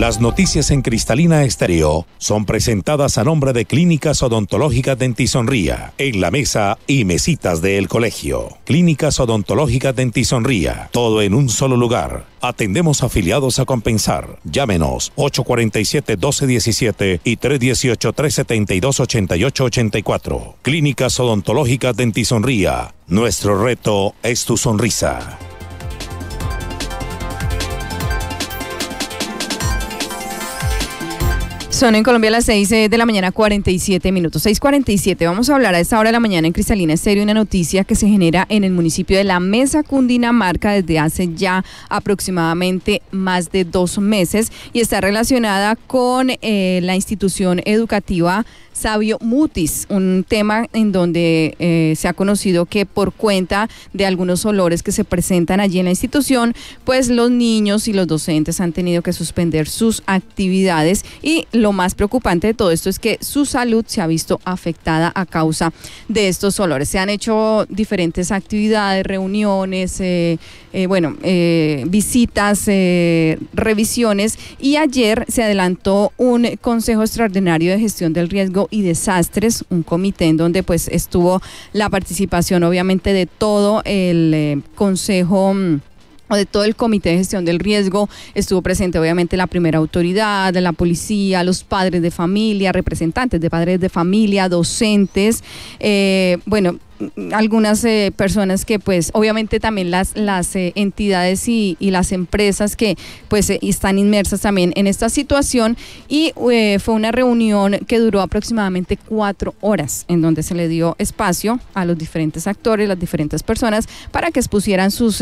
Las noticias en Cristalina Estéreo son presentadas a nombre de Clínicas Odontológicas Dentisonría, en la mesa y mesitas del colegio. Clínicas Odontológicas Dentisonría, todo en un solo lugar. Atendemos afiliados a compensar. Llámenos 847-1217 y 318-372-8884. Clínicas Odontológicas Dentisonría, nuestro reto es tu sonrisa. Son en Colombia las 6 eh, de la mañana, 47 minutos. 6.47. Vamos a hablar a esta hora de la mañana en Cristalina Estéreo una noticia que se genera en el municipio de La Mesa, Cundinamarca, desde hace ya aproximadamente más de dos meses y está relacionada con eh, la institución educativa Sabio Mutis, un tema en donde eh, se ha conocido que por cuenta de algunos olores que se presentan allí en la institución, pues los niños y los docentes han tenido que suspender sus actividades y lo lo más preocupante de todo esto es que su salud se ha visto afectada a causa de estos olores. Se han hecho diferentes actividades, reuniones, eh, eh, bueno, eh, visitas, revisiones y ayer se adelantó un Consejo Extraordinario de Gestión del Riesgo y Desastres, un comité en donde pues estuvo la participación obviamente de todo el Consejo mm, de todo el Comité de Gestión del Riesgo. Estuvo presente obviamente la primera autoridad, la policía, los padres de familia, representantes de padres de familia, docentes. Eh, bueno, mm, algunas eh, personas que pues obviamente también las, las eh, entidades y, las empresas que pues están inmersas también en esta situación y fue una reunión que duró aproximadamente cuatro horas en donde se le dio espacio a los diferentes actores, las diferentes personas para que expusieran sus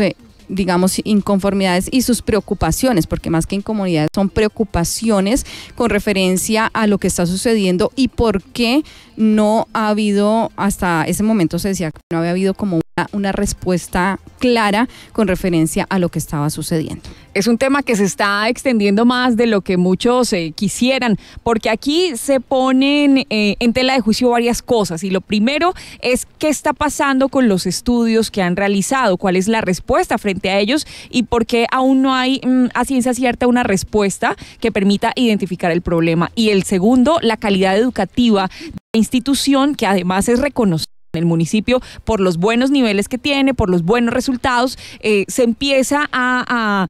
digamos, inconformidades y sus preocupaciones, porque más que incomodidades, son preocupaciones con referencia a lo que está sucediendo y por qué no ha habido, hasta ese momento se decía que no había habido como una, respuesta clara con referencia a lo que estaba sucediendo. Es un tema que se está extendiendo más de lo que muchos eh, quisieran, porque aquí se ponen eh, en tela de juicio varias cosas y lo primero es qué está pasando con los estudios que han realizado, cuál es la respuesta frente a ellos y por qué aún no hay mm, a ciencia cierta una respuesta que permita identificar el problema. Y el segundo, la calidad educativa de institución que además es reconocida el municipio por los buenos niveles que tiene, por los buenos resultados, eh, se empieza a,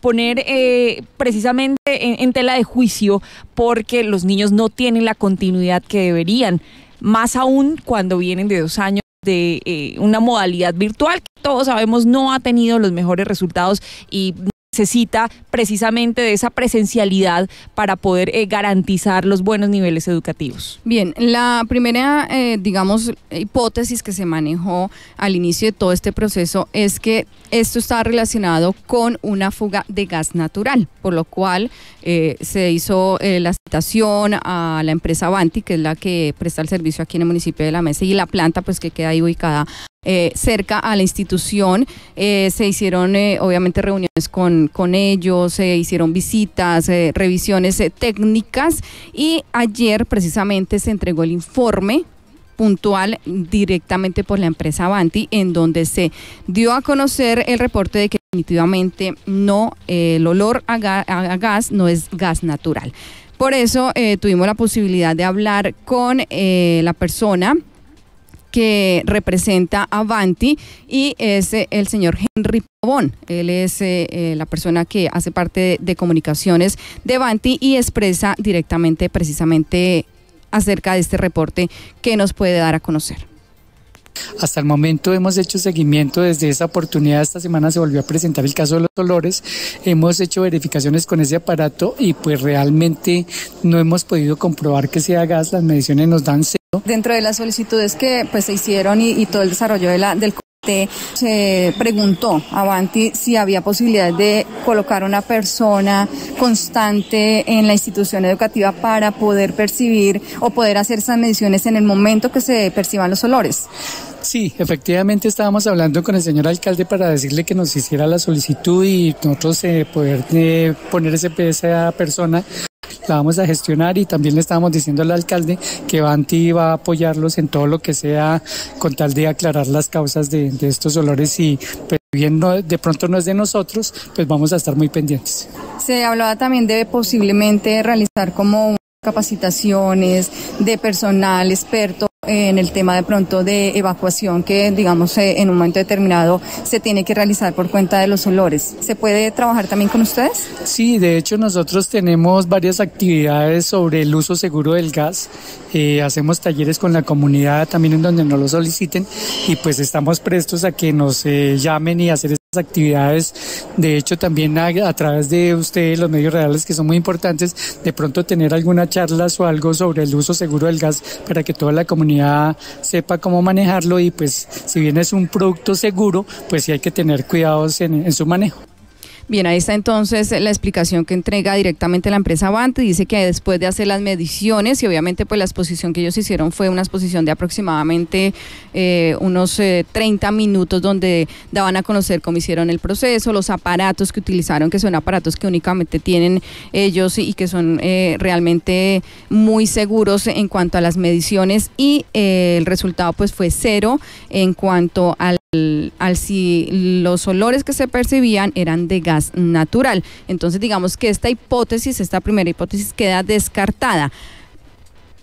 poner eh, precisamente en, tela de juicio porque los niños no tienen la continuidad que deberían, más aún cuando vienen de dos años de eh, una modalidad virtual que todos sabemos no ha tenido los mejores resultados y necesita precisamente de esa presencialidad para poder eh, garantizar los buenos niveles educativos. Bien, la primera, eh, digamos, hipótesis que se manejó al inicio de todo este proceso es que esto está relacionado con una fuga de gas natural, por lo cual eh, se hizo la citación a la empresa Avanti, que es la que presta el servicio aquí en el municipio de La Mesa, y la planta pues que queda ahí ubicada eh, cerca a la institución. Eh, se hicieron eh, obviamente reuniones con, ellos, se hicieron visitas, revisiones técnicas y ayer precisamente se entregó el informe puntual directamente por la empresa Avanti, en donde se dio a conocer el reporte de que definitivamente no, el olor a, gas no es gas natural. Por eso tuvimos la posibilidad de hablar con la persona que representa a Banti, y es eh, el señor Henry Pavón. Él es eh, eh, la persona que hace parte de, comunicaciones de Banti y expresa directamente precisamente acerca de este reporte que nos puede dar a conocer. Hasta el momento hemos hecho seguimiento desde esa oportunidad. Esta semana se volvió a presentar el caso de los olores. Hemos hecho verificaciones con ese aparato y pues realmente no hemos podido comprobar que sea gas. Las mediciones nos dan cero. Dentro de las solicitudes que pues se hicieron y, todo el desarrollo del la, se preguntó a Avanti si había posibilidad de colocar una persona constante en la institución educativa para poder percibir o poder hacer esas mediciones en el momento que se perciban los olores. Sí, efectivamente estábamos hablando con el señor alcalde para decirle que nos hiciera la solicitud y nosotros eh, poder eh, poner ese, esa persona la vamos a gestionar y también le estábamos diciendo al alcalde que Banti va a apoyarlos en todo lo que sea con tal de aclarar las causas de, estos olores y pues bien no, de pronto no es de nosotros, pues vamos a estar muy pendientes. Se hablaba también de posiblemente realizar como capacitaciones de personal experto en el tema de pronto de evacuación que, digamos, eh, en un momento determinado se tiene que realizar por cuenta de los olores. ¿Se puede trabajar también con ustedes? Sí, de hecho nosotros tenemos varias actividades sobre el uso seguro del gas. Eh, hacemos talleres con la comunidad también en donde nos lo soliciten y pues estamos prestos a que nos eh, llamen y hacer actividades, de hecho también a, través de ustedes, los medios reales que son muy importantes, de pronto tener alguna charla o algo sobre el uso seguro del gas para que toda la comunidad sepa cómo manejarlo y pues si bien es un producto seguro, pues sí hay que tener cuidados en su manejo. Bien, ahí está entonces la explicación que entrega directamente la empresa Avanti. Dice que después de hacer las mediciones y obviamente pues la exposición que ellos hicieron fue una exposición de aproximadamente eh, unos 30 eh, minutos donde daban a conocer cómo hicieron el proceso, los aparatos que utilizaron, que son aparatos que únicamente tienen ellos y, que son eh, realmente muy seguros en cuanto a las mediciones y el resultado pues fue cero en cuanto al al si los olores que se percibían eran de gas natural. Entonces digamos que esta hipótesis, esta primera hipótesis queda descartada.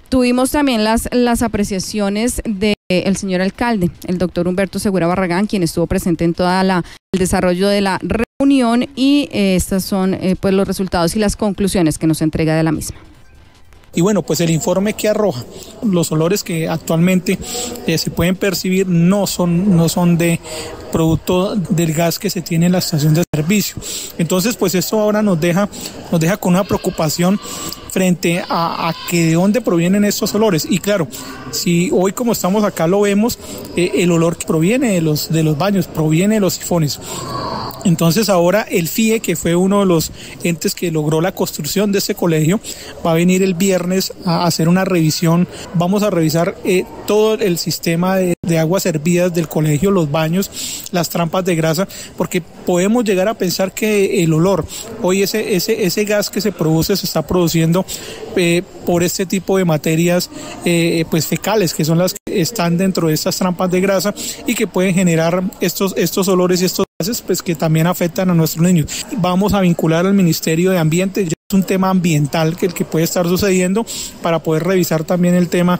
Tuvimos también las, las apreciaciones del señor alcalde, el doctor Humberto Segura Barragán, quien estuvo presente en todo el desarrollo de la reunión y eh, estas estos son eh, pues los resultados y las conclusiones que nos entrega de la misma. Y bueno, pues el informe que arroja, los olores que actualmente eh, se pueden percibir no son, no son de producto del gas que se tiene en la estación de servicio. Entonces, pues esto ahora nos deja, nos deja con una preocupación frente a, que de dónde provienen estos olores. Y claro, si hoy como estamos acá lo vemos, eh, el olor que proviene los, de los baños, proviene de los sifones. Entonces ahora el FIE, que fue uno de los entes que logró la construcción de este colegio, va a venir el viernes a hacer una revisión. Vamos a revisar eh, todo el sistema de de aguas hervidas del colegio, los baños, las trampas de grasa, porque podemos llegar a pensar que el olor, hoy ese, ese, ese gas que se produce se está produciendo eh, por este tipo de materias eh, pues fecales, que son las que están dentro de estas trampas de grasa y que pueden generar estos, estos olores y estos gases pues, que también afectan a nuestros niños. Vamos a vincular al Ministerio de Ambiente, es un tema ambiental que el que puede estar sucediendo para poder revisar también el tema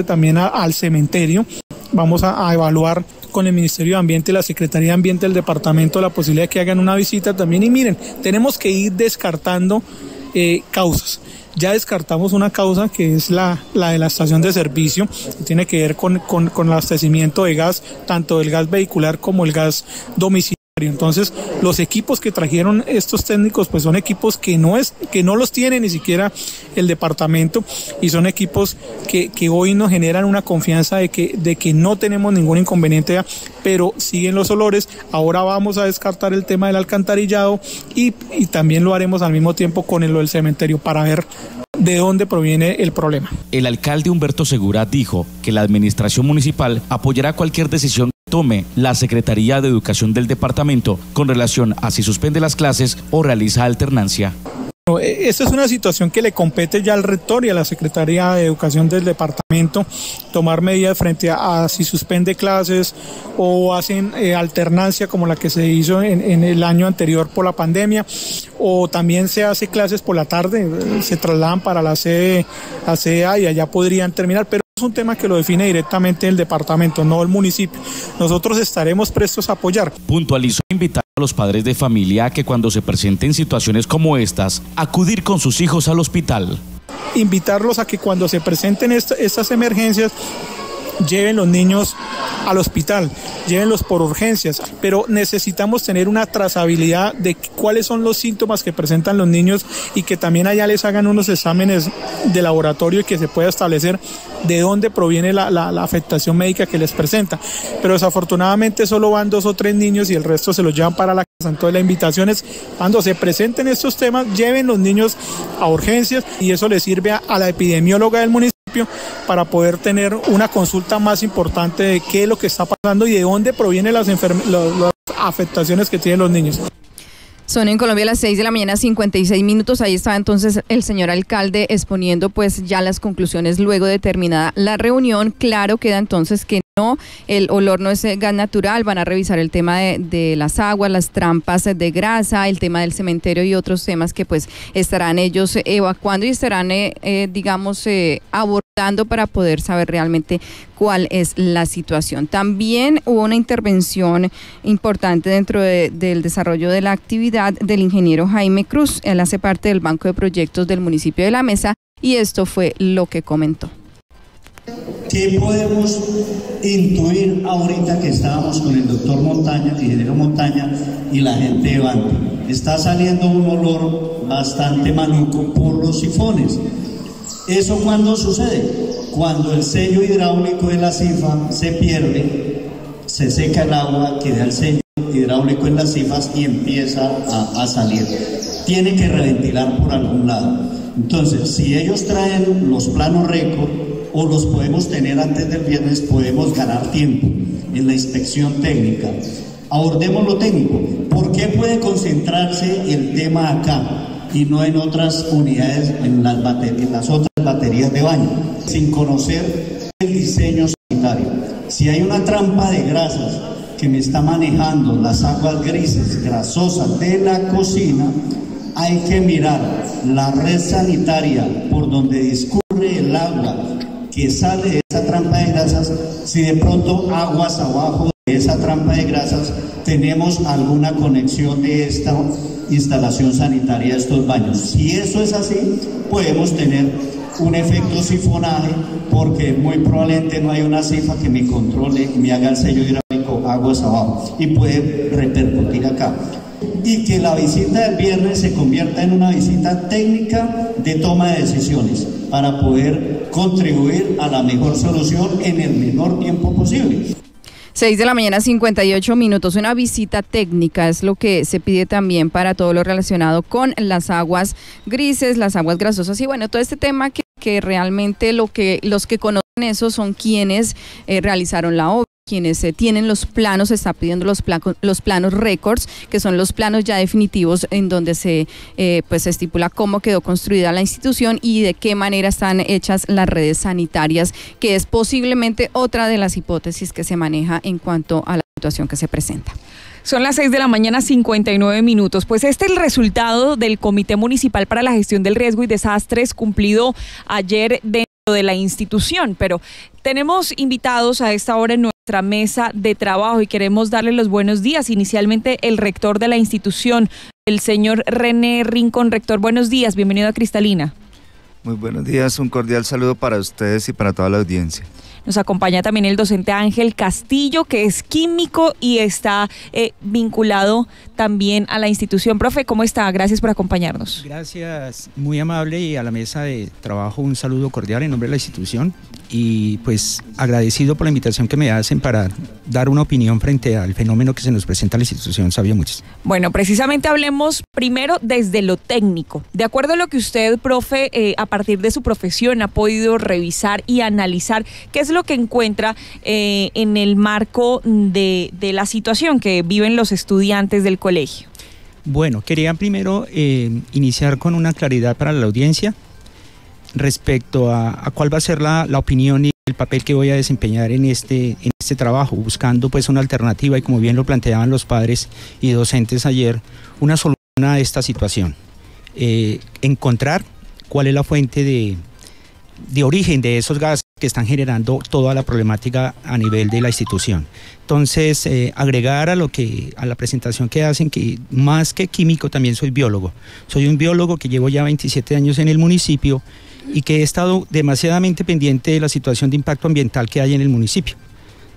también al cementerio. Vamos a, evaluar con el Ministerio de Ambiente y la Secretaría de Ambiente del Departamento la posibilidad de que hagan una visita también. Y miren, tenemos que ir descartando eh, causas. Ya descartamos una causa que es la, de la estación de servicio, tiene que ver con, con el abastecimiento de gas, tanto el gas vehicular como el gas domiciliario. Entonces, los equipos que trajeron estos técnicos, pues son equipos que no es, que no los tiene ni siquiera el departamento, y son equipos que, hoy nos generan una confianza de que, de que no tenemos ningún inconveniente pero siguen los olores. Ahora vamos a descartar el tema del alcantarillado y, también lo haremos al mismo tiempo con el, del cementerio para ver de dónde proviene el problema. El alcalde Humberto Segura dijo que la administración municipal apoyará cualquier decisión que tome la Secretaría de Educación del departamento con relación a si suspende las clases o realiza alternancia. E, Esta es una situación que le compete ya al rector y a la Secretaría de Educación del departamento tomar medidas frente a, si suspende clases o hacen eh, alternancia como la que se hizo en, el año anterior por la pandemia o también se hace clases por la tarde, eh, se trasladan para la sede, CEA y allá podrían terminar. Pero es un tema que lo define directamente el departamento, no el municipio. Nosotros estaremos prestos a apoyar. Puntualizó invitar a los padres de familia que cuando se presenten situaciones como estas, acudir con sus hijos al hospital. Invitarlos a que cuando se presenten estas, estas emergencias lleven los niños al hospital, llévenlos por urgencias, pero necesitamos tener una trazabilidad de cuáles son los síntomas que presentan los niños y que también allá les hagan unos exámenes de laboratorio y que se pueda establecer de dónde proviene la, afectación médica que les presenta. Pero desafortunadamente solo van dos o tres niños y el resto se los llevan para la casa. Entonces la invitación es, cuando se presenten estos temas, lleven los niños a urgencias y eso le sirve a la epidemióloga del municipio para poder tener una consulta más importante de qué es lo que está pasando y de dónde provienen las, las, las afectaciones que tienen los niños. Son en Colombia las 6 de la mañana, 56 minutos. Ahí estaba entonces el señor alcalde exponiendo pues ya las conclusiones luego de terminada la reunión. Claro queda entonces que no, el olor no es eh, gas natural, van a revisar el tema de, las aguas, las trampas eh, de grasa, el tema del cementerio y otros temas que pues estarán ellos eh, evacuando y estarán, digamos, abordando para poder saber realmente cuál es la situación. También hubo una intervención importante dentro del desarrollo de la actividad del ingeniero Jaime Cruz, él hace parte del Banco de Proyectos del municipio de La Mesa y esto fue lo que comentó. ¿Qué podemos intuir ahorita que estábamos con el doctor Montaña, el ingeniero Montaña y la gente de Bante? Está saliendo un olor bastante maluco por los sifones. ¿Eso cuándo sucede? Cuando el sello hidráulico de la cifa se pierde, se seca el agua, queda el sello hidráulico en las cifas y empieza a, salir. Tiene que reventilar por algún lado. Entonces, si ellos traen los planos récord, o los podemos tener antes del viernes, podemos ganar tiempo en la inspección técnica. Abordemos lo técnico. ¿Por qué puede concentrarse el tema acá y no en otras unidades, en las, en las otras baterías de baño, sin conocer el diseño sanitario? Si hay una trampa de grasas que me está manejando las aguas grises, grasosas de la cocina, hay que mirar la red sanitaria por donde discurre el agua que sale de esa trampa de grasas, si de pronto aguas abajo de esa trampa de grasas tenemos alguna conexión de esta instalación sanitaria, de estos baños. Si eso es así, podemos tener un efecto sifonaje porque muy probablemente no hay una cifra que me controle, me haga el sello hidráulico aguas abajo y puede repercutir acá y que la visita del viernes se convierta en una visita técnica de toma de decisiones para poder contribuir a la mejor solución en el menor tiempo posible. Seis de la mañana, 58 minutos. Una visita técnica es lo que se pide también para todo lo relacionado con las aguas grises, las aguas grasosas y bueno, todo este tema que, realmente lo que, los que conocen eso son quienes eh, realizaron la obra quienes eh, tienen los planos, se está pidiendo los, planos, récords, que son los planos ya definitivos en donde se eh, pues estipula cómo quedó construida la institución y de qué manera están hechas las redes sanitarias, que es posiblemente otra de las hipótesis que se maneja en cuanto a la situación que se presenta. Son las 6 de la mañana, 59 minutos. Pues este es el resultado del Comité Municipal para la Gestión del Riesgo y Desastres cumplido ayer dentro de la institución, pero tenemos invitados a esta hora en nuestra mesa de trabajo y queremos darle los buenos días. Inicialmente el rector de la institución, el señor René Rincón, rector, buenos días, bienvenido a Cristalina. Muy buenos días, un cordial saludo para ustedes y para toda la audiencia. Nos acompaña también el docente Ángel Castillo, que es químico y está eh, vinculado también a la institución. Profe, ¿cómo está? Gracias por acompañarnos. Gracias, muy amable y a la mesa de trabajo un saludo cordial en nombre de la institución y pues agradecido por la invitación que me hacen para dar una opinión frente al fenómeno que se nos presenta a la institución sabía Muchas. Bueno, precisamente hablemos primero desde lo técnico. De acuerdo a lo que usted, profe, eh, a partir de su profesión ha podido revisar y analizar, ¿qué es lo que encuentra eh, en el marco de, la situación que viven los estudiantes del colegio? Bueno, quería primero eh, iniciar con una claridad para la audiencia respecto a, cuál va a ser la, opinión y el papel que voy a desempeñar en este, en este trabajo, buscando pues una alternativa y como bien lo planteaban los padres y docentes ayer, una solución a esta situación. Eh, encontrar cuál es la fuente de, origen de esos gases que están generando toda la problemática a nivel de la institución. Entonces, eh, agregar a lo que a la presentación que hacen que más que químico también soy biólogo. Soy un biólogo que llevo ya 27 años en el municipio y que he estado demasiadamente pendiente de la situación de impacto ambiental que hay en el municipio.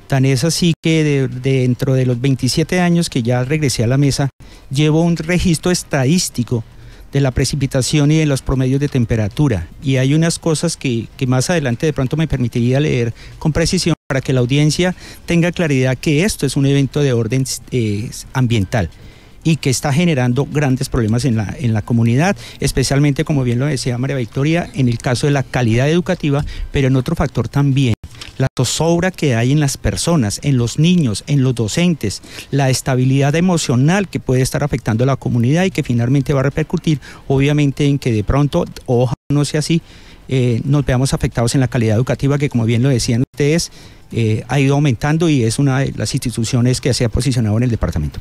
Tan es así que dentro de los 27 años que ya regresé a la mesa, llevo un registro estadístico de la precipitación y de los promedios de temperatura. Y hay unas cosas que, más adelante de pronto me permitiría leer con precisión para que la audiencia tenga claridad que esto es un evento de orden eh, ambiental y que está generando grandes problemas en la, en la comunidad, especialmente, como bien lo decía María Victoria, en el caso de la calidad educativa, pero en otro factor también la zozobra que hay en las personas, en los niños, en los docentes, la estabilidad emocional que puede estar afectando a la comunidad y que finalmente va a repercutir, obviamente, en que de pronto, ojalá no sea así, eh, nos veamos afectados en la calidad educativa que, como bien lo decían ustedes, eh, ha ido aumentando y es una de las instituciones que se ha posicionado en el departamento.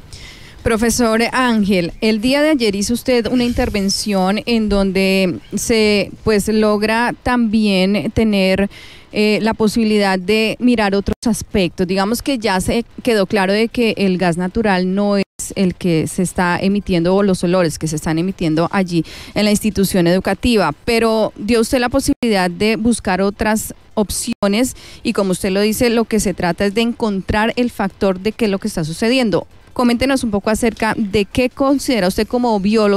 Profesor Ángel, el día de ayer hizo usted una intervención en donde se pues logra también tener eh, la posibilidad de mirar otros aspectos. Digamos que ya se quedó claro de que el gas natural no es el que se está emitiendo o los olores que se están emitiendo allí en la institución educativa, pero dio usted la posibilidad de buscar otras opciones y como usted lo dice, lo que se trata es de encontrar el factor de qué es lo que está sucediendo. Coméntenos un poco acerca de qué considera usted como biólogo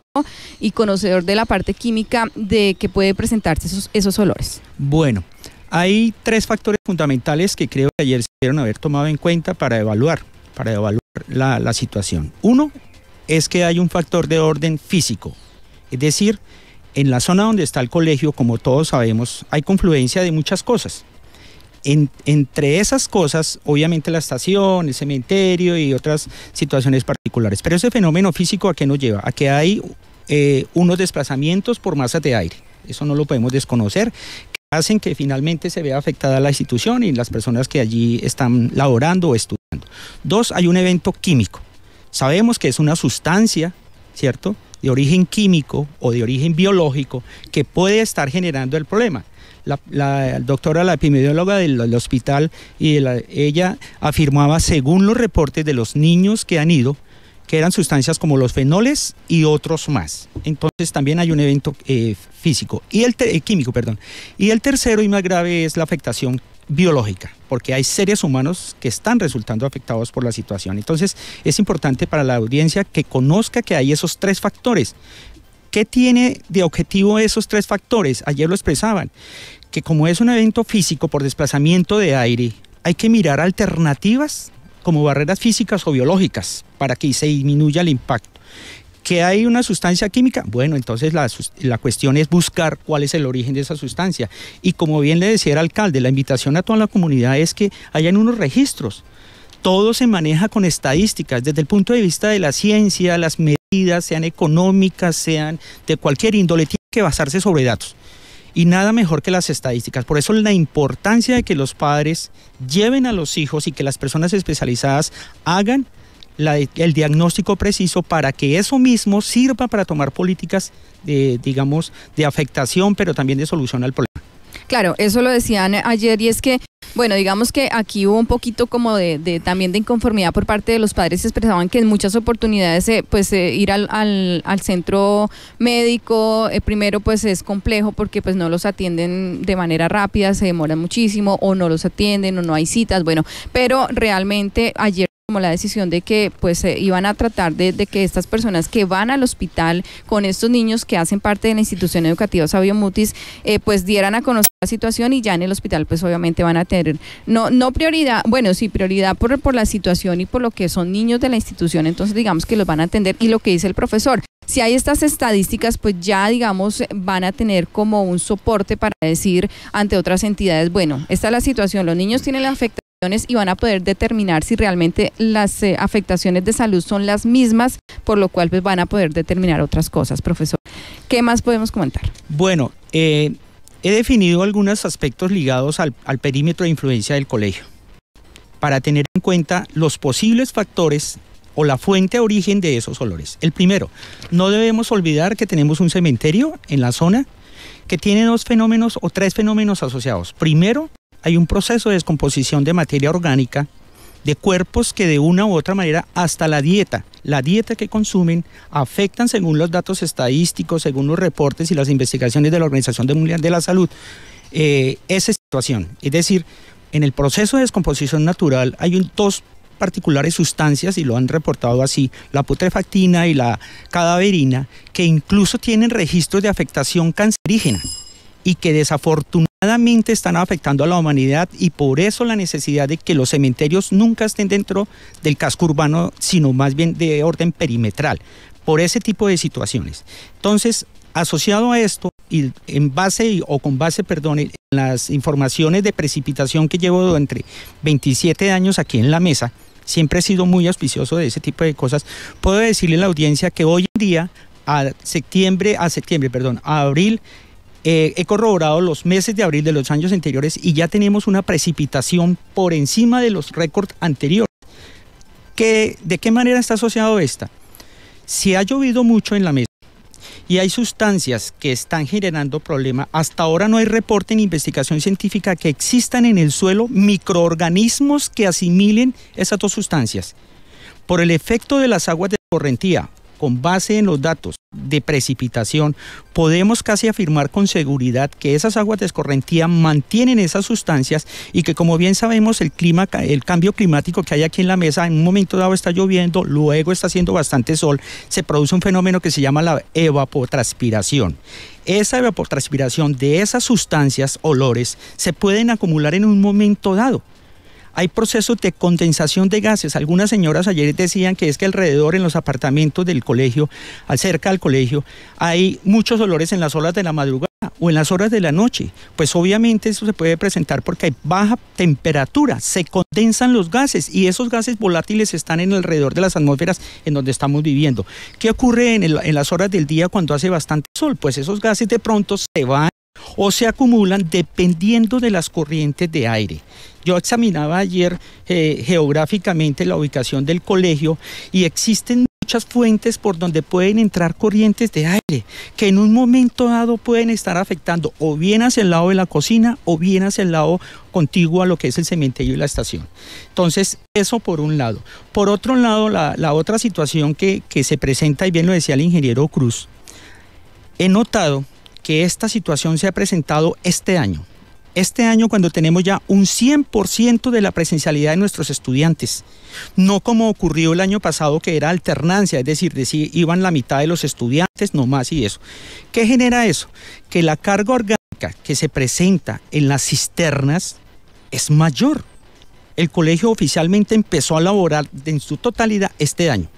y conocedor de la parte química de que puede presentarse esos, olores. Bueno, hay tres factores fundamentales que creo que ayer se debieron haber tomado en cuenta para evaluar, para evaluar la situación. Uno es que hay un factor de orden físico, es decir, en la zona donde está el colegio, como todos sabemos, hay confluencia de muchas cosas entre esas cosas, obviamente la estación, el cementerio y otras situaciones particulares. Pero ese fenómeno físico a qué nos lleva? A que hay eh, unos desplazamientos por masa de aire. Eso no lo podemos desconocer Que hacen que finalmente se vea afectada la institución y las personas que allí están laborando o estudiando. Dos, hay un evento químico. Sabemos que es una sustancia, ¿cierto? De origen químico o de origen biológico que puede estar generando el problema la, doctora, la epidemióloga del, hospital, y ella afirmaba, según los reportes de los niños que han ido, que eran sustancias como los fenoles y otros más. Entonces también hay un evento eh, físico y el eh, químico, perdón. Y el tercero y más grave es la afectación biológica, porque hay seres humanos que están resultando afectados por la situación. Entonces es importante para la audiencia que conozca que hay esos tres factores. ¿Qué tiene de objetivo esos tres factores? Ayer lo expresaban como es un evento físico por desplazamiento de aire, hay que mirar alternativas como barreras físicas o biológicas para que se disminuya el impacto. ¿Que hay una sustancia química? Bueno, entonces la, la, cuestión es buscar cuál es el origen de esa sustancia. Y como bien le decía el alcalde, la invitación a toda la comunidad es que hayan unos registros. Todo se maneja con estadísticas, desde el punto de vista de la ciencia, las medidas, sean económicas, sean de cualquier índole, tiene que basarse sobre datos. Y nada mejor que las estadísticas. Por eso la importancia de que los padres lleven a los hijos y que las personas especializadas hagan el diagnóstico preciso para que eso mismo sirva para tomar políticas, de, digamos, de afectación, pero también de solución al problema. Claro, eso lo decían ayer y es que bueno, digamos que aquí hubo un poquito como de, también de inconformidad por parte de los padres, expresaban que en muchas oportunidades eh, pues eh, ir al, centro médico eh, primero pues es complejo porque pues no los atienden de manera rápida, se demoran muchísimo o no los atienden o no hay citas, bueno, pero realmente ayer la decisión de que pues eh, iban a tratar de, que estas personas que van al hospital con estos niños que hacen parte de la institución educativa Sabio Mutis, eh, pues dieran a conocer la situación y ya en el hospital pues obviamente van a tener, no, no prioridad, bueno sí, prioridad por, por la situación y por lo que son niños de la institución, entonces digamos que los van a atender y lo que dice el profesor, si hay estas estadísticas, pues ya, digamos, van a tener como un soporte para decir ante otras entidades, bueno, esta es la situación, los niños tienen la afectación y van a poder determinar si realmente las eh, afectaciones de salud son las mismas, por lo cual pues, van a poder determinar otras cosas, profesor. ¿Qué más podemos comentar? Bueno, eh, he definido algunos aspectos ligados al, perímetro de influencia del colegio, para tener en cuenta los posibles factores o la fuente de origen de esos olores. El primero, no debemos olvidar que tenemos un cementerio en la zona que tiene dos fenómenos o tres fenómenos asociados. Primero, hay un proceso de descomposición de materia orgánica de cuerpos que de una u otra manera hasta la dieta, la dieta que consumen, afectan según los datos estadísticos, según los reportes y las investigaciones de la Organización Mundial de la Salud, eh, esa situación. Es decir, en el proceso de descomposición natural hay dos particulares sustancias, y lo han reportado así, la putrefactina y la cadaverina, que incluso tienen registros de afectación cancerígena y que desafortunadamente están afectando a la humanidad y por eso la necesidad de que los cementerios nunca estén dentro del casco urbano, sino más bien de orden perimetral, por ese tipo de situaciones. Entonces, asociado a esto y en base o con base, perdón, en las informaciones de precipitación que llevo entre 27 años aquí en la mesa, siempre he sido muy auspicioso de ese tipo de cosas. Puedo decirle a la audiencia que hoy en día a septiembre, a septiembre, perdón, a abril eh, he corroborado los meses de abril de los años anteriores y ya tenemos una precipitación por encima de los récords anteriores. ¿Qué, ¿De qué manera está asociado esta? Si ha llovido mucho en la mesa y hay sustancias que están generando problemas, hasta ahora no hay reporte ni investigación científica que existan en el suelo microorganismos que asimilen esas dos sustancias. Por el efecto de las aguas de correntía con base en los datos de precipitación, podemos casi afirmar con seguridad que esas aguas de escorrentía mantienen esas sustancias y que como bien sabemos el clima, el cambio climático que hay aquí en la mesa, en un momento dado está lloviendo, luego está haciendo bastante sol, se produce un fenómeno que se llama la evapotranspiración. Esa evapotranspiración de esas sustancias, olores, se pueden acumular en un momento dado hay procesos de condensación de gases. Algunas señoras ayer decían que es que alrededor en los apartamentos del colegio, cerca del colegio, hay muchos olores en las horas de la madrugada o en las horas de la noche. Pues obviamente eso se puede presentar porque hay baja temperatura, se condensan los gases y esos gases volátiles están en alrededor de las atmósferas en donde estamos viviendo. ¿Qué ocurre en las horas del día cuando hace bastante sol? Pues esos gases de pronto se van o se acumulan dependiendo de las corrientes de aire. Yo examinaba ayer eh, geográficamente la ubicación del colegio y existen muchas fuentes por donde pueden entrar corrientes de aire que en un momento dado pueden estar afectando o bien hacia el lado de la cocina o bien hacia el lado contiguo a lo que es el cementerio y la estación. Entonces, eso por un lado. Por otro lado, la, otra situación que, que se presenta, y bien lo decía el ingeniero Cruz, he notado que esta situación se ha presentado este año. Este año cuando tenemos ya un 100% de la presencialidad de nuestros estudiantes, no como ocurrió el año pasado que era alternancia, es decir, de si iban la mitad de los estudiantes nomás y eso. ¿Qué genera eso? Que la carga orgánica que se presenta en las cisternas es mayor. El colegio oficialmente empezó a laborar en su totalidad este año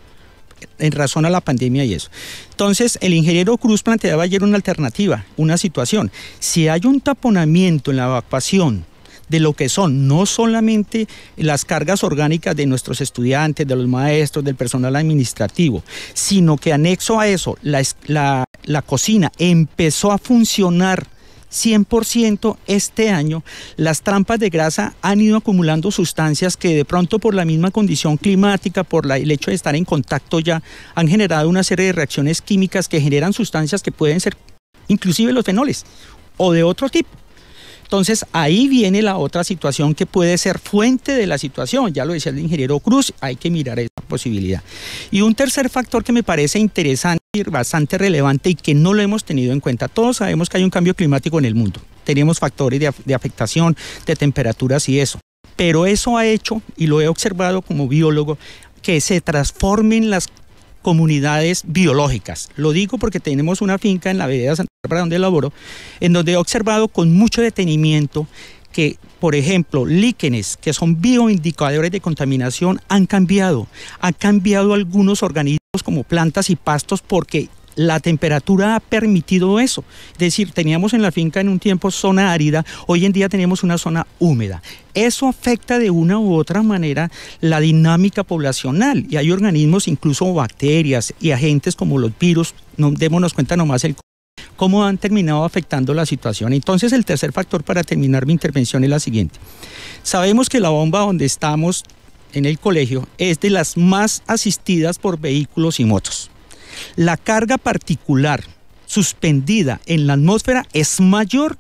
en razón a la pandemia y eso. Entonces, el ingeniero Cruz planteaba ayer una alternativa, una situación. Si hay un taponamiento en la evacuación de lo que son no solamente las cargas orgánicas de nuestros estudiantes, de los maestros, del personal administrativo, sino que anexo a eso la, cocina empezó a funcionar 100% este año, las trampas de grasa han ido acumulando sustancias que de pronto por la misma condición climática, por la, el hecho de estar en contacto ya, han generado una serie de reacciones químicas que generan sustancias que pueden ser inclusive los fenoles o de otro tipo. Entonces ahí viene la otra situación que puede ser fuente de la situación, ya lo decía el ingeniero Cruz, hay que mirar esa posibilidad. Y un tercer factor que me parece interesante y bastante relevante y que no lo hemos tenido en cuenta, todos sabemos que hay un cambio climático en el mundo, tenemos factores de, afectación, de temperaturas y eso. Pero eso ha hecho, y lo he observado como biólogo, que se transformen las comunidades biológicas. Lo digo porque tenemos una finca en la vereda donde laboro, en donde he observado con mucho detenimiento que, por ejemplo, líquenes, que son bioindicadores de contaminación, han cambiado. Han cambiado algunos organismos como plantas y pastos porque la temperatura ha permitido eso. Es decir, teníamos en la finca en un tiempo zona árida, hoy en día tenemos una zona húmeda. Eso afecta de una u otra manera la dinámica poblacional y hay organismos, incluso bacterias y agentes como los virus, no démonos cuenta nomás el cómo han terminado afectando la situación. Entonces el tercer factor para terminar mi intervención es la siguiente. Sabemos que la bomba donde estamos en el colegio es de las más asistidas por vehículos y motos. La carga particular suspendida en la atmósfera es mayor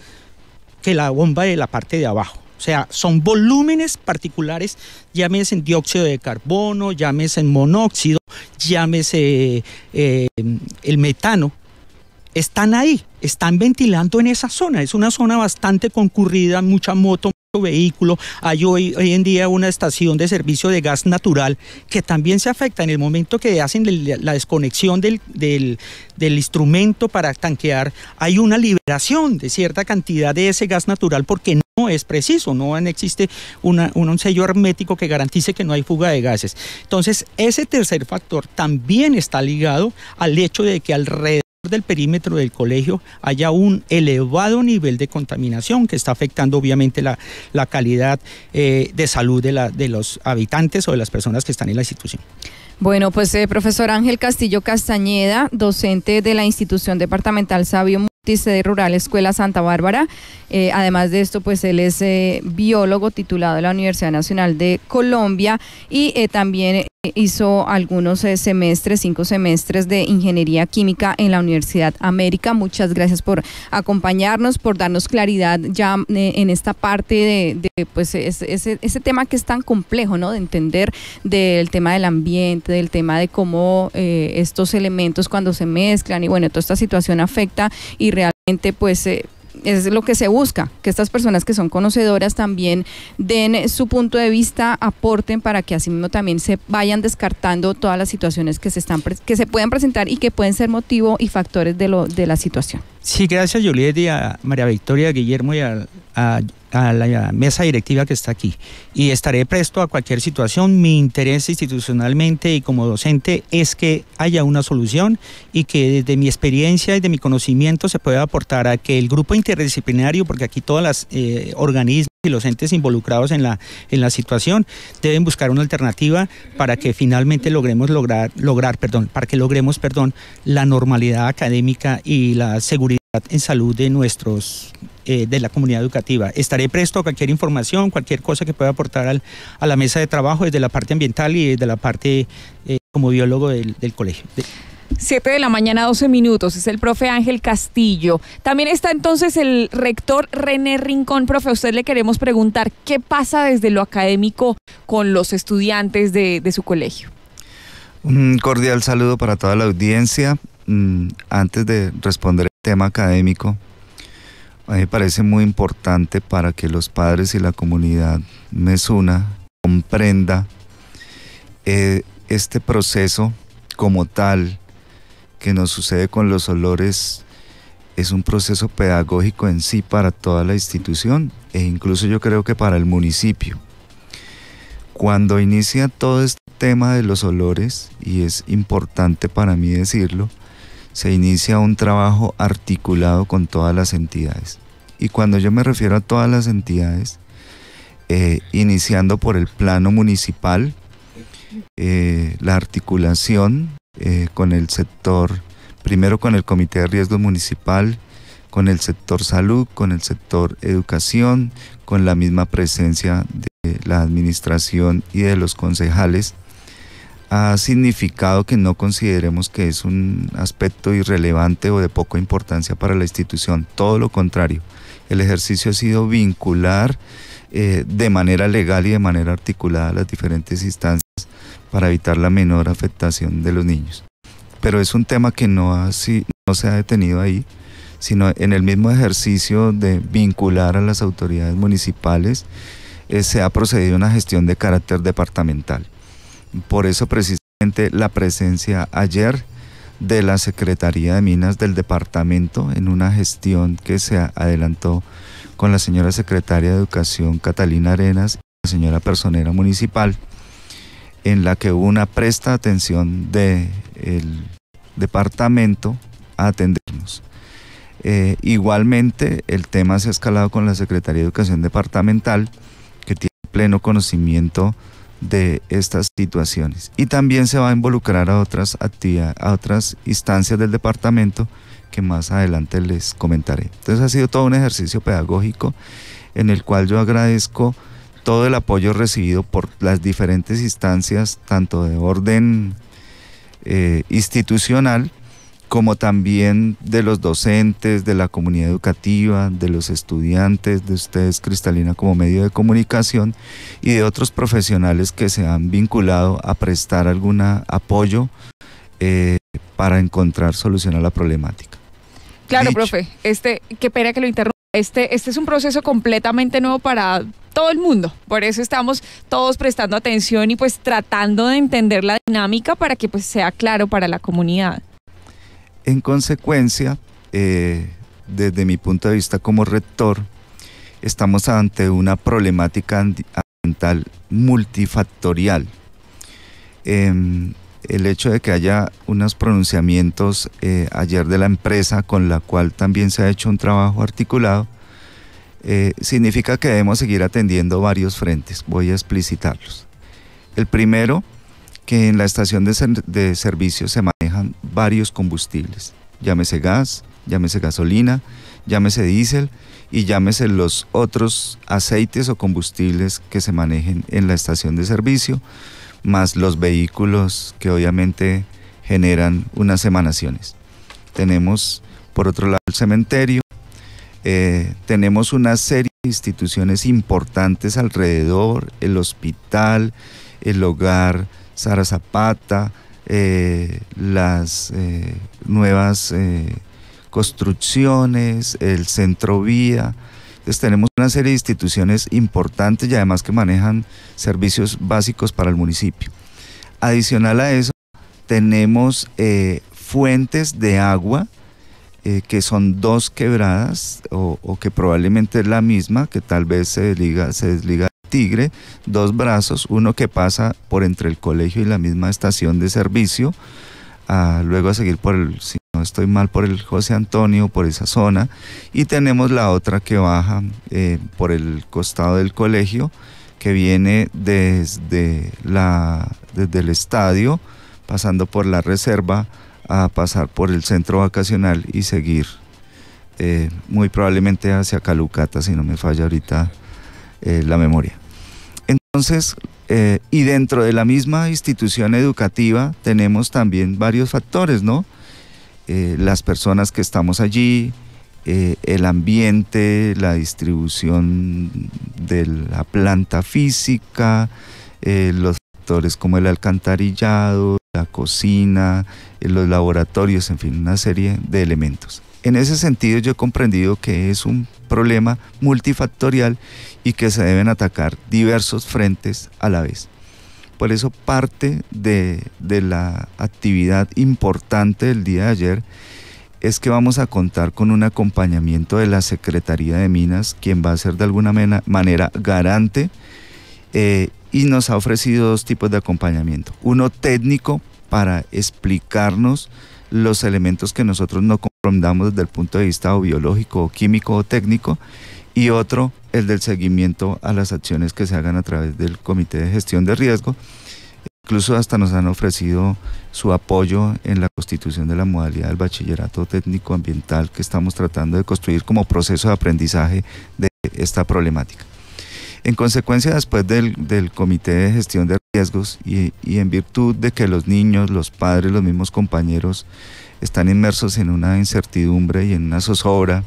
que la bomba de la parte de abajo. O sea, son volúmenes particulares, llámese en dióxido de carbono, llámese en monóxido, llámese eh, el metano, están ahí, están ventilando en esa zona. Es una zona bastante concurrida, mucha moto, mucho vehículo. Hay hoy, en día una estación de servicio de gas natural que también se afecta en el momento que hacen la desconexión del, instrumento para tanquear. Hay una liberación de cierta cantidad de ese gas natural porque no es preciso, no existe un, un, sello hermético que garantice que no hay fuga de gases. Entonces, ese tercer factor también está ligado al hecho de que alrededor del perímetro del colegio haya un elevado nivel de contaminación que está afectando obviamente la, calidad eh, de salud de, la, de los habitantes o de las personas que están en la institución. Bueno, pues el eh, profesor Ángel Castillo Castañeda, docente de la institución departamental Sabio de Rural Escuela Santa Bárbara. Eh, además de esto, pues él es biólogo titulado de la Universidad Nacional de Colombia y también Hizo algunos eh, semestres, cinco semestres de ingeniería química en la Universidad América. Muchas gracias por acompañarnos, por darnos claridad ya eh, en esta parte de, pues ese, tema que es tan complejo, ¿no? De entender del tema del ambiente, del tema de cómo eh, estos elementos cuando se mezclan y bueno, toda esta situación afecta y realmente pues es lo que se busca, que estas personas que son conocedoras también den su punto de vista, aporten para que así mismo también se vayan descartando todas las situaciones que se están que se pueden presentar y que pueden ser motivo y factores de lo de la situación. Sí, gracias Juliet y a María Victoria, Guillermo y a a la mesa directiva que está aquí y estaré presto a cualquier situación. Mi interés institucionalmente y como docente es que haya una solución y que desde mi experiencia y de mi conocimiento se pueda aportar a que el grupo interdisciplinario, porque aquí todos las eh, organismos y los entes involucrados en la, en la situación deben buscar una alternativa para que finalmente logremos lograr, lograr, perdón, para que logremos, perdón, la normalidad académica y la seguridad en salud de nuestros eh, de la comunidad educativa. Estaré presto a cualquier información, cualquier cosa que pueda aportar al, a la mesa de trabajo desde la parte ambiental y desde la parte eh, como biólogo del, del colegio. Siete de la mañana, 12 minutos. Es el profe Ángel Castillo. También está entonces el rector René Rincón. Profe, a usted le queremos preguntar qué pasa desde lo académico con los estudiantes de, de su colegio. Un cordial saludo para toda la audiencia. Mm, antes de responder tema académico me parece muy importante para que los padres y la comunidad mesuna comprenda eh, este proceso como tal que nos sucede con los olores es un proceso pedagógico en sí para toda la institución e incluso yo creo que para el municipio. Cuando inicia todo este tema de los olores, y es importante para mí decirlo, se inicia un trabajo articulado con todas las entidades. Y cuando yo me refiero a todas las entidades, eh, iniciando por el plano municipal, eh, la articulación eh, con el sector, primero con el Comité de Riesgo Municipal, con el sector salud, con el sector educación, con la misma presencia de la administración y de los concejales ha significado que no consideremos que es un aspecto irrelevante o de poca importancia para la institución. Todo lo contrario, el ejercicio ha sido vincular eh, de manera legal y de manera articulada las diferentes instancias para evitar la menor afectación de los niños. Pero es un tema que no, se ha detenido ahí, sino en el mismo ejercicio de vincular a las autoridades municipales, eh, se ha procedido a una gestión de carácter departamental. Por eso precisamente la presencia ayer de la Secretaría de Minas del departamento en una gestión que se adelantó con la señora secretaria de Educación Catalina Arenas y la señora personera municipal, en la que hubo una presta atención del el departamento a atendernos. Eh, igualmente, el tema se ha escalado con la Secretaría de Educación Departamental, que tiene pleno conocimiento de estas situaciones. Y también se va a involucrar a otras a otras instancias del departamento que más adelante les comentaré. Entonces ha sido todo un ejercicio pedagógico en el cual yo agradezco todo el apoyo recibido por las diferentes instancias, tanto de orden eh, institucional como también de los docentes, de la comunidad educativa, de los estudiantes, de ustedes, Cristalina, como medio de comunicación, y de otros profesionales que se han vinculado a prestar algún apoyo eh, para encontrar solución a la problemática. Claro, profe, este, qué pena que lo interrumpa. Este, este es un proceso completamente nuevo para todo el mundo. Por eso estamos todos prestando atención y pues tratando de entender la dinámica para que pues sea claro para la comunidad. En consecuencia, eh, desde mi punto de vista como rector, estamos ante una problemática ambiental multifactorial. Em, el hecho de que haya unos pronunciamientos eh, ayer de la empresa con la cual también se ha hecho un trabajo articulado, eh, significa que debemos seguir atendiendo varios frentes. Voy a explicitarlos. El primero, que en la estación de, de servicio se varios combustibles, llámese gas, llámese gasolina, llámese diésel y llámese los otros aceites o combustibles que se manejen en la estación de servicio, más los vehículos que obviamente generan unas emanaciones. Tenemos por otro lado el cementerio, eh, tenemos una serie de instituciones importantes alrededor, el hospital, el hogar Sara Zapata, eh, las eh, nuevas eh, construcciones, el centro vía. Entonces tenemos una serie de instituciones importantes y además que manejan servicios básicos para el municipio. Adicional a eso, tenemos fuentes de agua, que son dos quebradas o, que probablemente es la misma, que tal vez se se desliga tigre, dos brazos, uno que pasa por entre el colegio y la misma estación de servicio, luego a seguir por el, si no estoy mal, por el José Antonio, por esa zona, y tenemos la otra que baja eh, por el costado del colegio, que viene desde, la, desde el estadio, pasando por la reserva, a pasar por el centro vacacional y seguir eh, muy probablemente hacia Calucata, si no me falla ahorita eh, la memoria. Entonces, eh, y dentro de la misma institución educativa tenemos también varios factores, ¿no? Eh, las personas que estamos allí, eh, el ambiente, la distribución de la planta física, los factores como el alcantarillado, la cocina, los laboratorios, en fin, una serie de elementos. En ese sentido yo he comprendido que es un problema multifactorial y que se deben atacar diversos frentes a la vez. Por eso parte de, la actividad importante del día de ayer es que vamos a contar con un acompañamiento de la Secretaría de Minas, quien va a ser de alguna manera garante eh, y nos ha ofrecido dos tipos de acompañamiento. Uno técnico para explicarnos los elementos que nosotros no desde el punto de vista biológico, químico o técnico, y otro, el del seguimiento a las acciones que se hagan a través del Comité de Gestión de Riesgo. Incluso hasta nos han ofrecido su apoyo en la constitución de la modalidad del bachillerato técnico ambiental que estamos tratando de construir como proceso de aprendizaje de esta problemática. En consecuencia, después del, Comité de Gestión de Riesgos y, en virtud de que los niños, los padres, los mismos compañeros están inmersos en una incertidumbre y en una zozobra,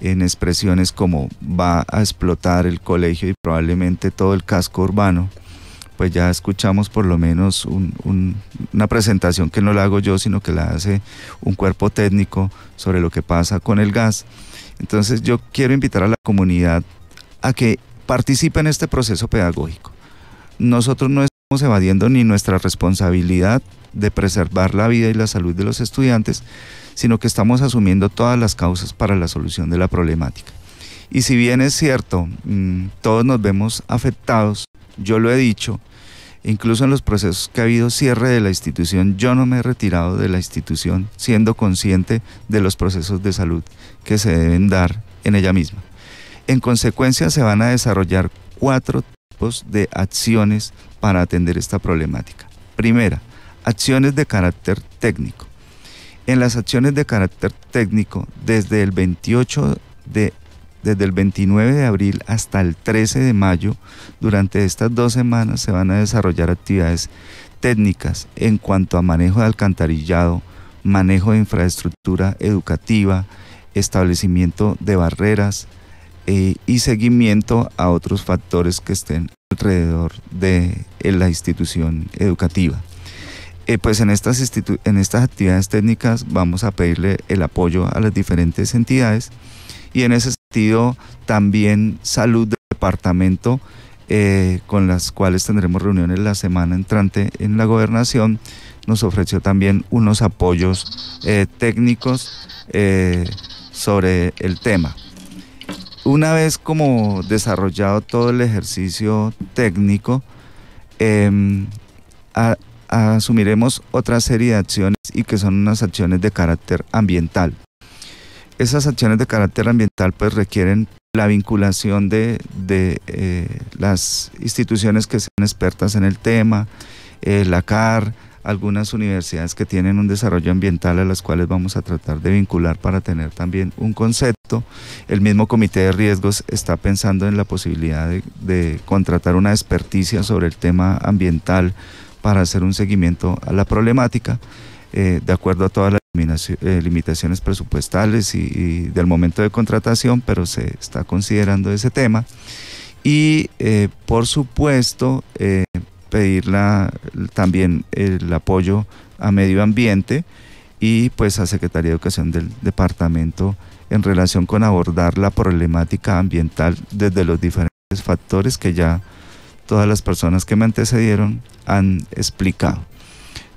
en expresiones como va a explotar el colegio y probablemente todo el casco urbano, pues ya escuchamos por lo menos una presentación que no la hago yo, sino que la hace un cuerpo técnico sobre lo que pasa con el gas. Entonces yo quiero invitar a la comunidad a que participe en este proceso pedagógico. Nosotros no estamos evadiendo ni nuestra responsabilidad de preservar la vida y la salud de los estudiantes, sino que estamos asumiendo todas las causas para la solución de la problemática. Y si bien es cierto, mm, todos nos vemos afectados, yo lo he dicho, incluso en los procesos que ha habido cierre de la institución, yo no me he retirado de la institución siendo consciente de los procesos de salud que se deben dar en ella misma. En consecuencia, se van a desarrollar cuatro tipos de acciones para atender esta problemática. Primera, acciones de carácter técnico. En las acciones de carácter técnico, desde el 28 de desde el 29 de abril hasta el 13 de mayo, durante estas dos semanas se van a desarrollar actividades técnicas en cuanto a manejo de alcantarillado, manejo de infraestructura educativa, establecimiento de barreras, eh, y seguimiento a otros factores que estén alrededor de eh, la institución educativa. Eh, pues en estas, en estas actividades técnicas vamos a pedirle el apoyo a las diferentes entidades y en ese sentido también salud del departamento con las cuales tendremos reuniones la semana entrante en la gobernación nos ofreció también unos apoyos técnicos sobre el tema una vez como desarrollado todo el ejercicio técnico, em, asumiremos otra serie de acciones y que son unas acciones de carácter ambiental. Esas acciones de carácter ambiental pues requieren la vinculación de, eh, las instituciones que sean expertas en el tema, eh, la CAR, algunas universidades que tienen un desarrollo ambiental a las cuales vamos a tratar de vincular para tener también un concepto. El mismo comité de riesgos está pensando en la posibilidad de, contratar una experticia sobre el tema ambiental para hacer un seguimiento a la problemática. Eh, de acuerdo a todas las eh, limitaciones presupuestales y, del momento de contratación, pero se está considerando ese tema. Y eh, por supuesto, pedir también el apoyo a medio ambiente y pues a Secretaría de Educación del departamento en relación con abordar la problemática ambiental desde los diferentes factores que ya todas las personas que me antecedieron han explicado.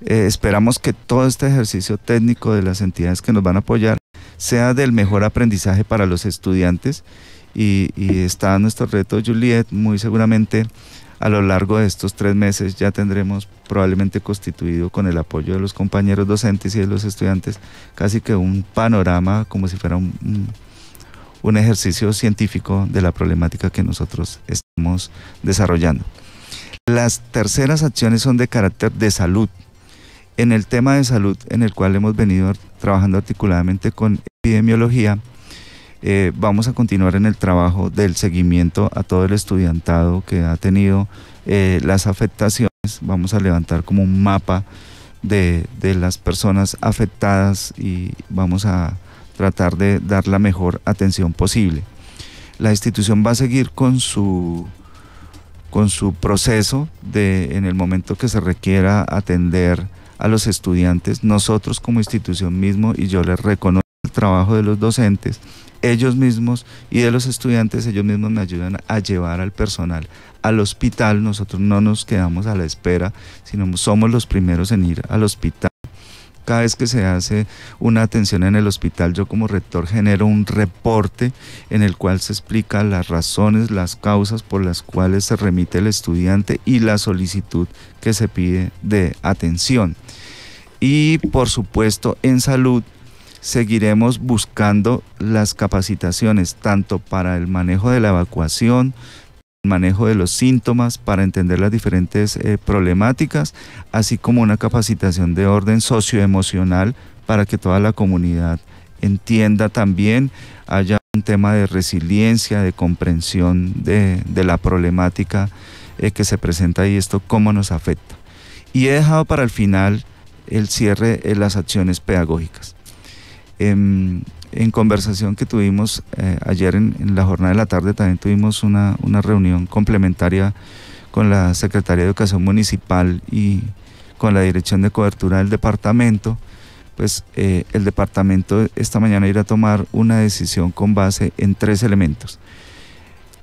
Eh, esperamos que todo este ejercicio técnico de las entidades que nos van a apoyar sea del mejor aprendizaje para los estudiantes y, y está nuestro reto, Juliet, muy seguramente a lo largo de estos tres meses ya tendremos probablemente constituido con el apoyo de los compañeros docentes y de los estudiantes casi que un panorama como si fuera un, ejercicio científico de la problemática que nosotros estamos desarrollando. Las terceras acciones son de carácter de salud. En el tema de salud, en el cual hemos venido trabajando articuladamente con epidemiología, eh, vamos a continuar en el trabajo del seguimiento a todo el estudiantado que ha tenido eh, las afectaciones. Vamos a levantar como un mapa de, las personas afectadas y vamos a tratar de dar la mejor atención posible. La institución va a seguir con su con su proceso de en el momento que se requiera atender a los estudiantes, nosotros como institución mismo, y yo les reconozco el trabajo de los docentes, ellos mismos y de los estudiantes, ellos mismos me ayudan a llevar al personal al hospital. Nosotros no nos quedamos a la espera, sino somos los primeros en ir al hospital. Cada vez que se hace una atención en el hospital, yo como rector genero un reporte en el cual se explica las razones, las causas por las cuales se remite el estudiante y la solicitud que se pide de atención. Y por supuesto en salud seguiremos buscando las capacitaciones tanto para el manejo de la evacuación, el manejo de los síntomas, para entender las diferentes eh, problemáticas, así como una capacitación de orden socioemocional para que toda la comunidad entienda también, haya un tema de resiliencia, de comprensión de, la problemática eh, que se presenta y esto cómo nos afecta. Y he dejado para el final el cierre en las acciones pedagógicas. Em, en, conversación que tuvimos eh, ayer en, la jornada de la tarde, también tuvimos una, reunión complementaria con la Secretaría de Educación Municipal y con la Dirección de Cobertura del Departamento pues eh, el departamento esta mañana irá a tomar una decisión con base en tres elementos.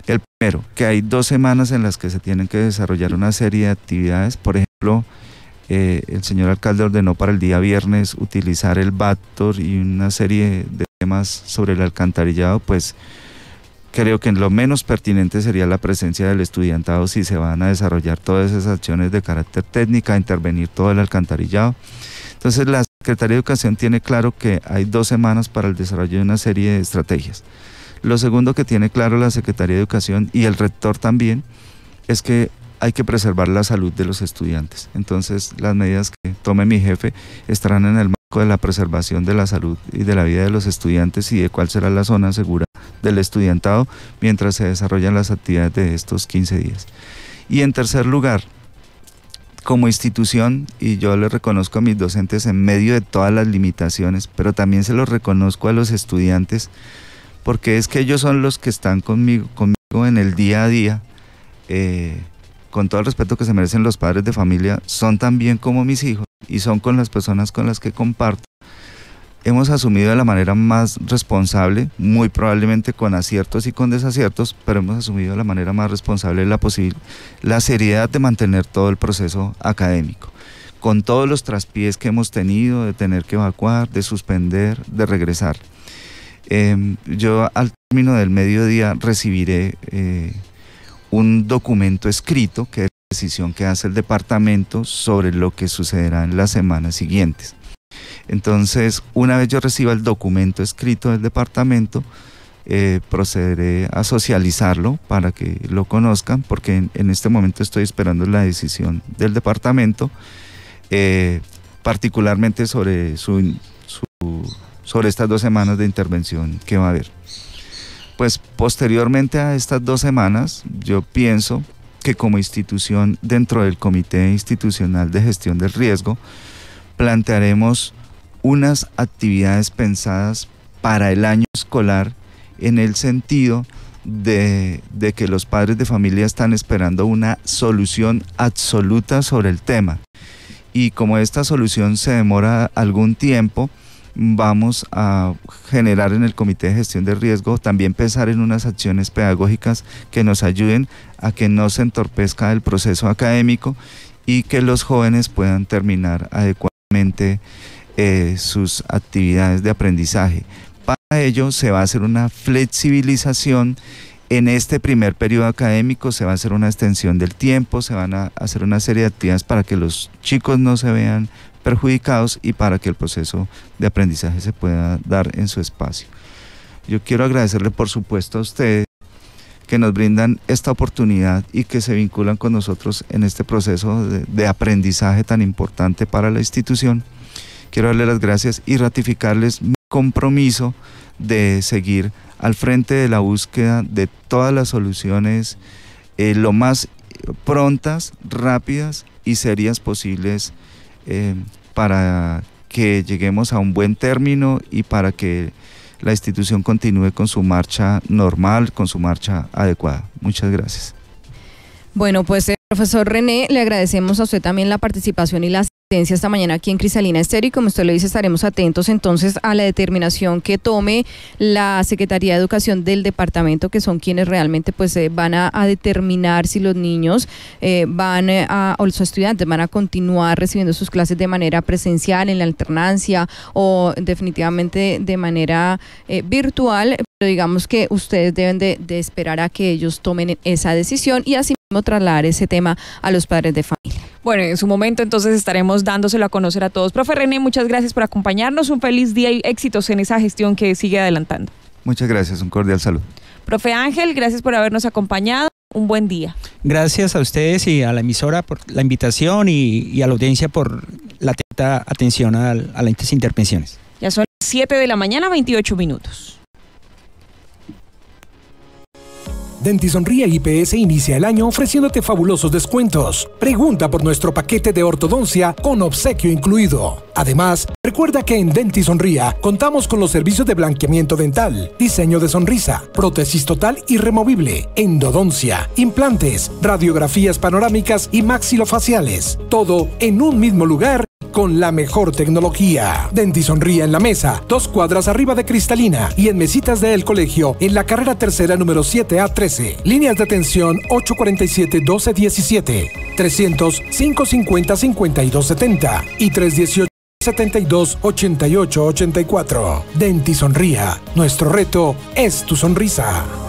El primero, que hay dos semanas en las que se tienen que desarrollar una serie de actividades, por ejemplo, el señor alcalde ordenó para el día viernes utilizar el Bactor y una serie de temas sobre el alcantarillado, pues creo que lo menos pertinente sería la presencia del estudiantado si se van a desarrollar todas esas acciones de carácter técnica, intervenir todo el alcantarillado. Entonces la Secretaría de Educación tiene claro que hay dos semanas para el desarrollo de una serie de estrategias. Lo segundo que tiene claro la Secretaría de Educación y el rector también es que hay que preservar la salud de los estudiantes. Entonces, las medidas que tome mi jefe estarán en el marco de la preservación de la salud y de la vida de los estudiantes y de cuál será la zona segura del estudiantado mientras se desarrollan las actividades de estos 15 días. Y en tercer lugar, como institución, y yo le reconozco a mis docentes en medio de todas las limitaciones, pero también se los reconozco a los estudiantes, porque es que ellos son los que están conmigo, conmigo en el día a día. Eh, con todo el respeto que se merecen los padres de familia, son también como mis hijos y son con las personas con las que comparto. Hemos asumido de la manera más responsable, muy probablemente con aciertos y con desaciertos, pero hemos asumido de la manera más responsable la posible, la seriedad de mantener todo el proceso académico con todos los traspiés que hemos tenido, de tener que evacuar, de suspender, de regresar. Em, yo al término del mediodía recibiré eh, un documento escrito, que es la decisión que hace el departamento sobre lo que sucederá en las semanas siguientes. Entonces, una vez yo reciba el documento escrito del departamento, eh, procederé a socializarlo para que lo conozcan, porque en, este momento estoy esperando la decisión del departamento, eh, particularmente sobre, sobre estas dos semanas de intervención que va a haber. Pues posteriormente a estas dos semanas, yo pienso que como institución dentro del Comité Institucional de Gestión del Riesgo, plantearemos unas actividades pensadas para el año escolar en el sentido de, de, que los padres de familia están esperando una solución absoluta sobre el tema. Y como esta solución se demora algún tiempo, vamos a generar en el Comité de Gestión de Riesgo, también pensar en unas acciones pedagógicas que nos ayuden a que no se entorpezca el proceso académico y que los jóvenes puedan terminar adecuadamente eh, sus actividades de aprendizaje. Para ello se va a hacer una flexibilización en este primer periodo académico se va a hacer una extensión del tiempo, se van a hacer una serie de actividades para que los chicos no se vean perjudicados y para que el proceso de aprendizaje se pueda dar en su espacio. Yo quiero agradecerle por supuesto a ustedes que nos brindan esta oportunidad y que se vinculan con nosotros en este proceso de, aprendizaje tan importante para la institución. Quiero darle las gracias y ratificarles mi compromiso de seguir al frente de la búsqueda de todas las soluciones eh, lo más prontas, rápidas y serias posibles eh, para que lleguemos a un buen término y para que la institución continúe con su marcha normal, con su marcha adecuada. Muchas gracias. Bueno, pues eh, profesor René, le agradecemos a usted también la participación y la asistencia esta mañana aquí en Cristalina Estéreo y como usted lo dice, estaremos atentos entonces a la determinación que tome la Secretaría de Educación del departamento, que son quienes realmente pues eh, van a, determinar si los niños eh, van a, o los estudiantes van a continuar recibiendo sus clases de manera presencial, en la alternancia o definitivamente de manera virtual, pero digamos que ustedes deben de, esperar a que ellos tomen esa decisión y así mismo trasladar ese tema a los padres de familia. Bueno, en su momento entonces estaremos dándoselo a conocer a todos. Profe René, muchas gracias por acompañarnos. Un feliz día y éxitos en esa gestión que sigue adelantando. Muchas gracias, un cordial saludo. Profe Ángel, gracias por habernos acompañado. Un buen día. Gracias a ustedes y a la emisora por la invitación y, a la audiencia por la atenta atención a, a las intervenciones. Ya son 7 de la mañana, 28 minutos. Dentisonría IPS e inicia el año ofreciéndote fabulosos descuentos. Pregunta por nuestro paquete de ortodoncia con obsequio incluido. Además, recuerda que en Sonría contamos con los servicios de blanqueamiento dental, diseño de sonrisa, prótesis total y removible, endodoncia, implantes, radiografías panorámicas y maxilofaciales. Todo en un mismo lugar con la mejor tecnología. Sonría en la mesa, dos cuadras arriba de Cristalina y en mesitas del colegio en la carrera tercera número 7 a 13. Líneas de atención 847 1217, 300 550 5270 y 318 72 8884 84. Denti Sonría. Nuestro reto es tu sonrisa.